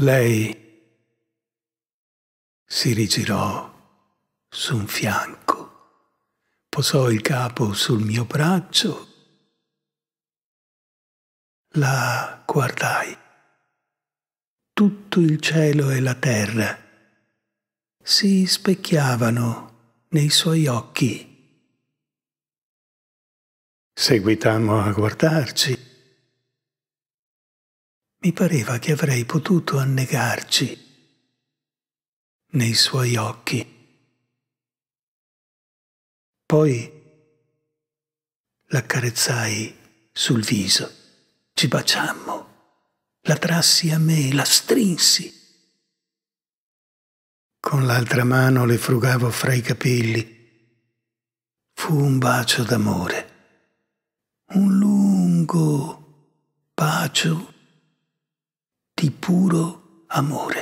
Lei si rigirò su un fianco, posò il capo sul mio braccio, la guardai. Tutto il cielo e la terra si specchiavano nei suoi occhi. Seguitammo a guardarci mi pareva che avrei potuto annegarci nei suoi occhi. Poi l'accarezzai sul viso, ci baciammo, la trassi a me, la strinsi. Con l'altra mano le frugavo fra i capelli. Fu un bacio d'amore, un lungo bacio d'amore di puro amore.